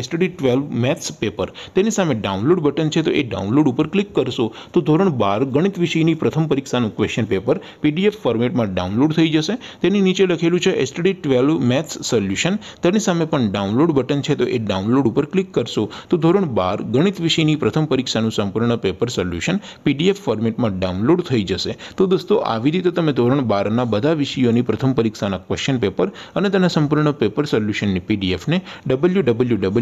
Std twelve maths paper તેની સામે download button છે તો એ ડાઉનલોડ ઉપર ક્લિક કરશો તો ધોરણ બાર ગણિત વિષયની પ્રથમ પરીક્ષાનું ક્વેશ્ચન પેપર પીડીએફ ફોર્મેટમાં ડાઉનલોડ થઈ જશે તેની નીચે લખેલું છે એસટડી ટ્વેલ્વ મેથ્સ સોલ્યુશન તેની સામે પણ ડાઉનલોડ બટન છે તો એ ડાઉનલોડ ઉપર ક્લિક કરશો તો ધોરણ બાર ગણિત વિષયની પ્રથમ પરીક્ષાનું સંપૂર્ણ પેપર સોલ્યુશન પીડીએફ ફોર્મેટમાં ડાઉનલોડ થઈ જશે તો દોસ્તો આવી રીતે તમે ધોરણ બારના બધા વિષયોની પ્રથમ પરીક્ષાના ક્વેશ્ચન પેપર અને તેના સંપૂર્ણ પેપર સોલ્યુશનની પીડીએફને ડબલ્યુ ડબલ્યુ ડબલ્યુ